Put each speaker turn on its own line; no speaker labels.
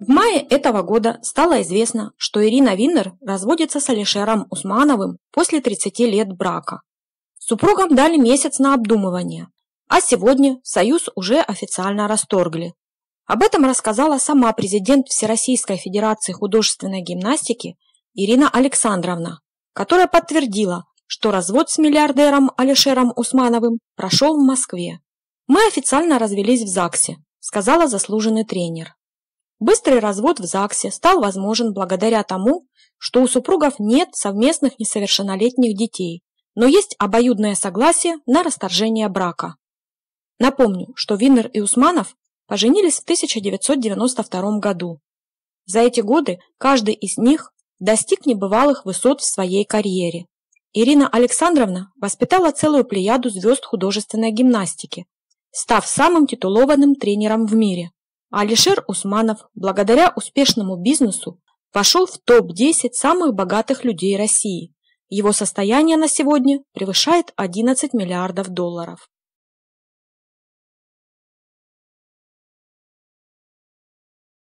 В мае этого года стало известно, что Ирина Виннер разводится с Алишером Усмановым после 30 лет брака. Супругам дали месяц на обдумывание, а сегодня союз уже официально расторгли. Об этом рассказала сама президент Всероссийской Федерации художественной гимнастики Ирина Александровна, которая подтвердила, что развод с миллиардером Алишером Усмановым прошел в Москве. «Мы официально развелись в ЗАГСе», – сказала заслуженный тренер. Быстрый развод в ЗАГСе стал возможен благодаря тому, что у супругов нет совместных несовершеннолетних детей, но есть обоюдное согласие на расторжение брака. Напомню, что Винер и Усманов поженились в 1992 году. За эти годы каждый из них достиг небывалых высот в своей карьере. Ирина Александровна воспитала целую плеяду звезд художественной гимнастики, став самым титулованным тренером в мире. Алишер Усманов, благодаря успешному бизнесу, вошел в топ-10 самых богатых людей России. Его состояние на сегодня превышает 11 миллиардов долларов.